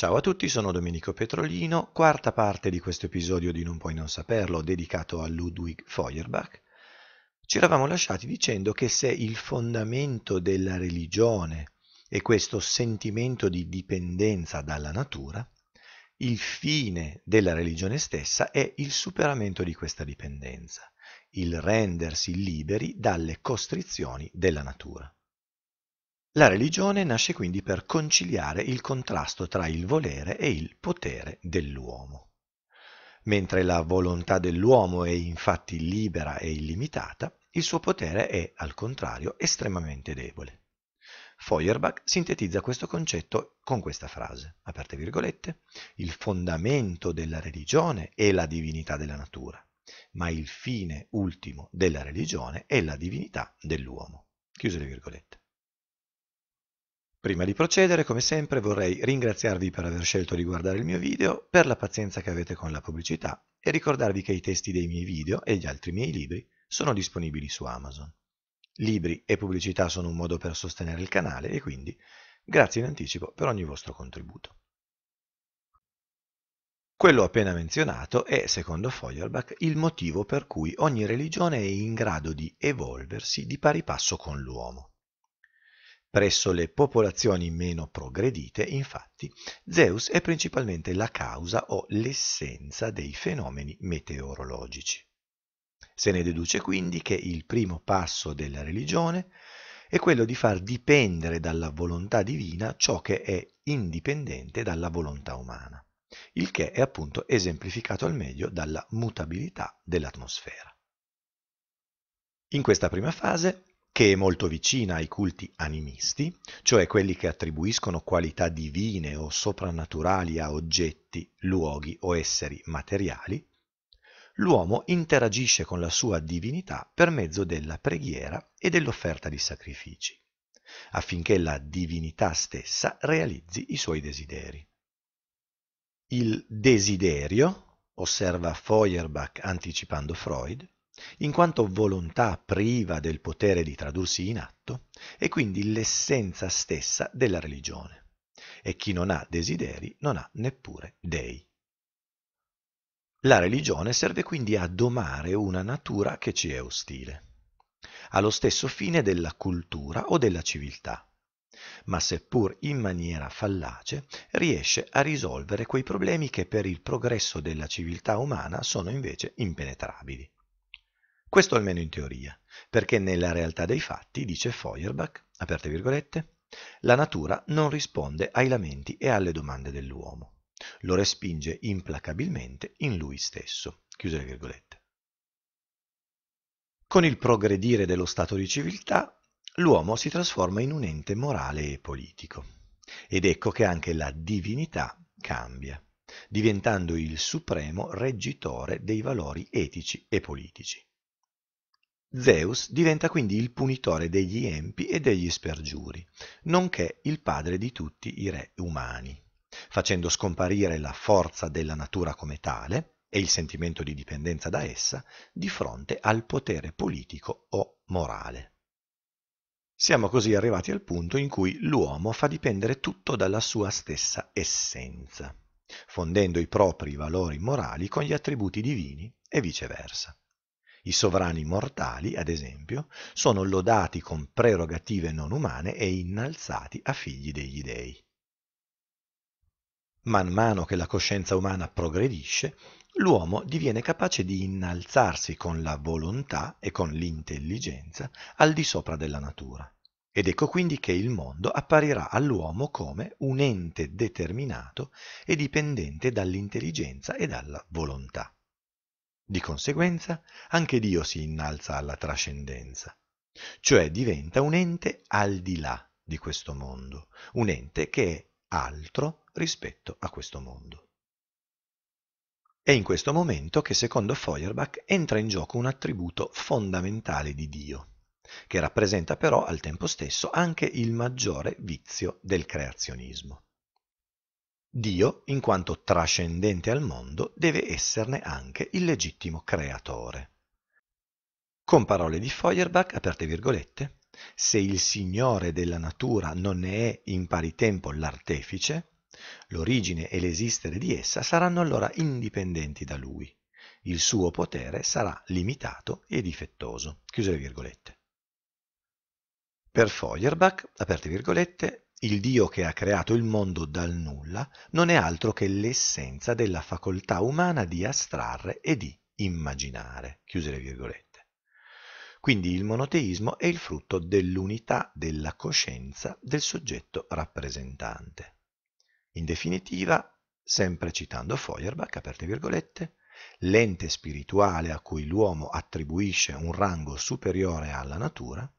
Ciao a tutti, sono Domenico Petrolino, quarta parte di questo episodio di Non puoi non saperlo, dedicato a Ludwig Feuerbach. Ci eravamo lasciati dicendo che se il fondamento della religione è questo sentimento di dipendenza dalla natura, il fine della religione stessa è il superamento di questa dipendenza, il rendersi liberi dalle costrizioni della natura. La religione nasce quindi per conciliare il contrasto tra il volere e il potere dell'uomo. Mentre la volontà dell'uomo è infatti libera e illimitata, il suo potere è, al contrario, estremamente debole. Feuerbach sintetizza questo concetto con questa frase, aperte virgolette, il fondamento della religione è la divinità della natura, ma il fine ultimo della religione è la divinità dell'uomo. Chiuse le virgolette. Prima di procedere, come sempre, vorrei ringraziarvi per aver scelto di guardare il mio video, per la pazienza che avete con la pubblicità e ricordarvi che i testi dei miei video e gli altri miei libri sono disponibili su Amazon. Libri e pubblicità sono un modo per sostenere il canale e quindi grazie in anticipo per ogni vostro contributo. Quello appena menzionato è, secondo Feuerbach, il motivo per cui ogni religione è in grado di evolversi di pari passo con l'uomo. Presso le popolazioni meno progredite, infatti, Zeus è principalmente la causa o l'essenza dei fenomeni meteorologici. Se ne deduce quindi che il primo passo della religione è quello di far dipendere dalla volontà divina ciò che è indipendente dalla volontà umana, il che è appunto esemplificato al meglio dalla mutabilità dell'atmosfera. In questa prima fase che è molto vicina ai culti animisti, cioè quelli che attribuiscono qualità divine o soprannaturali a oggetti, luoghi o esseri materiali, l'uomo interagisce con la sua divinità per mezzo della preghiera e dell'offerta di sacrifici, affinché la divinità stessa realizzi i suoi desideri. Il desiderio, osserva Feuerbach anticipando Freud, in quanto volontà priva del potere di tradursi in atto, è quindi l'essenza stessa della religione. E chi non ha desideri non ha neppure dei. La religione serve quindi a domare una natura che ci è ostile, Ha lo stesso fine della cultura o della civiltà, ma seppur in maniera fallace riesce a risolvere quei problemi che per il progresso della civiltà umana sono invece impenetrabili. Questo almeno in teoria, perché nella realtà dei fatti, dice Feuerbach, aperte virgolette, la natura non risponde ai lamenti e alle domande dell'uomo. Lo respinge implacabilmente in lui stesso. Chiuse le virgolette. Con il progredire dello stato di civiltà, l'uomo si trasforma in un ente morale e politico. Ed ecco che anche la divinità cambia, diventando il supremo reggitore dei valori etici e politici. Zeus diventa quindi il punitore degli empi e degli spergiuri, nonché il padre di tutti i re umani, facendo scomparire la forza della natura come tale e il sentimento di dipendenza da essa di fronte al potere politico o morale. Siamo così arrivati al punto in cui l'uomo fa dipendere tutto dalla sua stessa essenza, fondendo i propri valori morali con gli attributi divini e viceversa. I sovrani mortali, ad esempio, sono lodati con prerogative non umane e innalzati a figli degli dei. Man mano che la coscienza umana progredisce, l'uomo diviene capace di innalzarsi con la volontà e con l'intelligenza al di sopra della natura. Ed ecco quindi che il mondo apparirà all'uomo come un ente determinato e dipendente dall'intelligenza e dalla volontà. Di conseguenza, anche Dio si innalza alla trascendenza, cioè diventa un ente al di là di questo mondo, un ente che è altro rispetto a questo mondo. È in questo momento che, secondo Feuerbach, entra in gioco un attributo fondamentale di Dio, che rappresenta però al tempo stesso anche il maggiore vizio del creazionismo. Dio, in quanto trascendente al mondo, deve esserne anche il legittimo creatore. Con parole di Feuerbach, aperte virgolette, se il Signore della natura non ne è in pari tempo l'artefice, l'origine e l'esistere di essa saranno allora indipendenti da Lui. Il suo potere sarà limitato e difettoso. Chiuse le virgolette. Per Feuerbach, aperte virgolette, il Dio che ha creato il mondo dal nulla non è altro che l'essenza della facoltà umana di astrarre e di immaginare. Chiuse le virgolette. Quindi il monoteismo è il frutto dell'unità della coscienza del soggetto rappresentante. In definitiva, sempre citando Feuerbach, aperte virgolette, l'ente spirituale a cui l'uomo attribuisce un rango superiore alla natura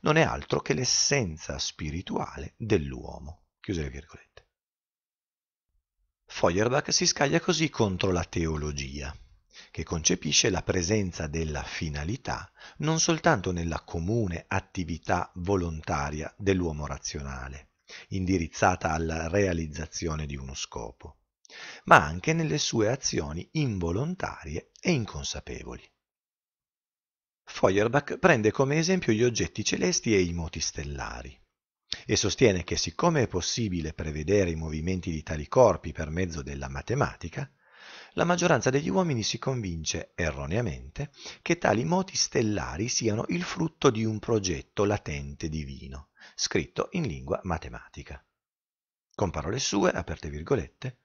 non è altro che l'essenza spirituale dell'uomo. Chiuse le virgolette. Feuerbach si scaglia così contro la teologia, che concepisce la presenza della finalità non soltanto nella comune attività volontaria dell'uomo razionale, indirizzata alla realizzazione di uno scopo, ma anche nelle sue azioni involontarie e inconsapevoli. Feuerbach prende come esempio gli oggetti celesti e i moti stellari e sostiene che siccome è possibile prevedere i movimenti di tali corpi per mezzo della matematica, la maggioranza degli uomini si convince erroneamente che tali moti stellari siano il frutto di un progetto latente divino, scritto in lingua matematica. Con parole sue, aperte virgolette,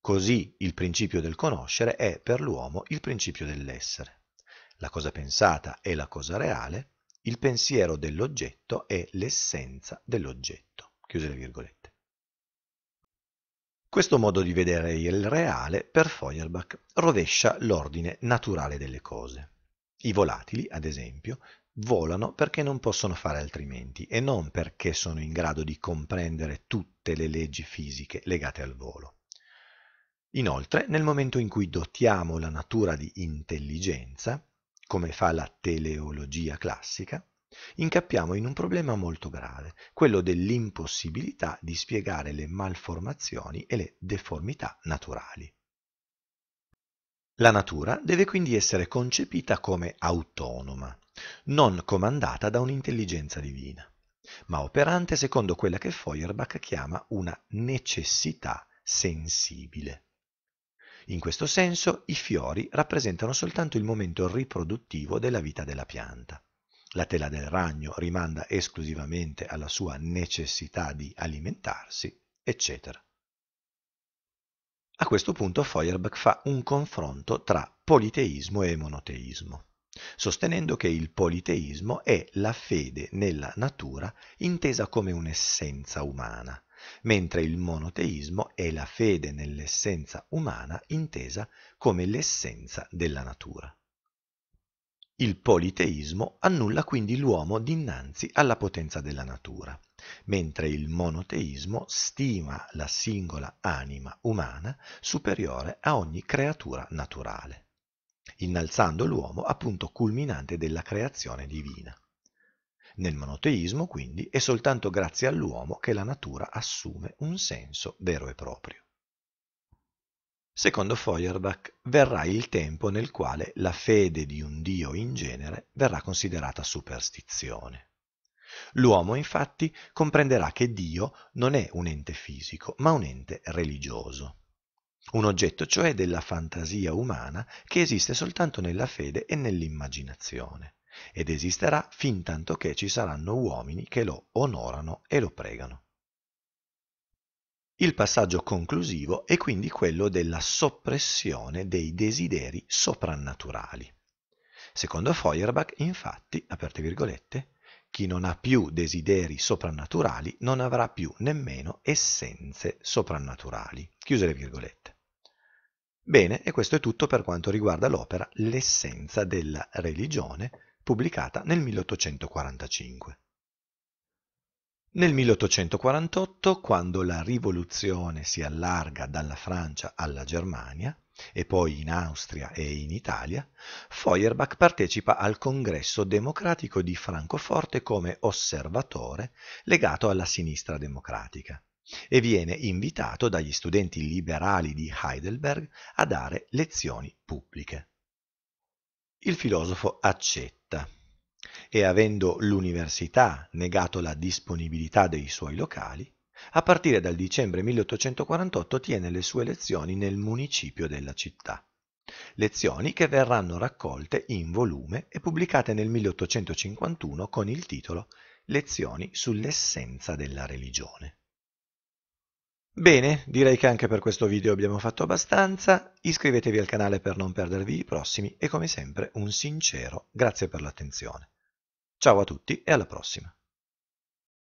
così il principio del conoscere è per l'uomo il principio dell'essere la cosa pensata è la cosa reale, il pensiero dell'oggetto è l'essenza dell'oggetto. Chiuse le virgolette. Questo modo di vedere il reale, per Feuerbach, rovescia l'ordine naturale delle cose. I volatili, ad esempio, volano perché non possono fare altrimenti e non perché sono in grado di comprendere tutte le leggi fisiche legate al volo. Inoltre, nel momento in cui dotiamo la natura di intelligenza, come fa la teleologia classica, incappiamo in un problema molto grave, quello dell'impossibilità di spiegare le malformazioni e le deformità naturali. La natura deve quindi essere concepita come autonoma, non comandata da un'intelligenza divina, ma operante secondo quella che Feuerbach chiama una necessità sensibile. In questo senso i fiori rappresentano soltanto il momento riproduttivo della vita della pianta. La tela del ragno rimanda esclusivamente alla sua necessità di alimentarsi, eccetera. A questo punto Feuerbach fa un confronto tra politeismo e monoteismo, sostenendo che il politeismo è la fede nella natura intesa come un'essenza umana mentre il monoteismo è la fede nell'essenza umana intesa come l'essenza della natura. Il politeismo annulla quindi l'uomo dinanzi alla potenza della natura, mentre il monoteismo stima la singola anima umana superiore a ogni creatura naturale, innalzando l'uomo a punto culminante della creazione divina. Nel monoteismo, quindi, è soltanto grazie all'uomo che la natura assume un senso vero e proprio. Secondo Feuerbach verrà il tempo nel quale la fede di un Dio in genere verrà considerata superstizione. L'uomo infatti comprenderà che Dio non è un ente fisico, ma un ente religioso. Un oggetto cioè della fantasia umana che esiste soltanto nella fede e nell'immaginazione ed esisterà fin tanto che ci saranno uomini che lo onorano e lo pregano. Il passaggio conclusivo è quindi quello della soppressione dei desideri soprannaturali. Secondo Feuerbach, infatti, aperte virgolette, chi non ha più desideri soprannaturali non avrà più nemmeno essenze soprannaturali. Chiuse le virgolette. Bene, e questo è tutto per quanto riguarda l'opera L'essenza della religione pubblicata nel 1845. Nel 1848, quando la rivoluzione si allarga dalla Francia alla Germania, e poi in Austria e in Italia, Feuerbach partecipa al congresso democratico di Francoforte come osservatore legato alla sinistra democratica e viene invitato dagli studenti liberali di Heidelberg a dare lezioni pubbliche. Il filosofo accetta e avendo l'università negato la disponibilità dei suoi locali, a partire dal dicembre 1848 tiene le sue lezioni nel municipio della città. Lezioni che verranno raccolte in volume e pubblicate nel 1851 con il titolo Lezioni sull'essenza della religione. Bene, direi che anche per questo video abbiamo fatto abbastanza, iscrivetevi al canale per non perdervi i prossimi e come sempre un sincero grazie per l'attenzione. Ciao a tutti e alla prossima!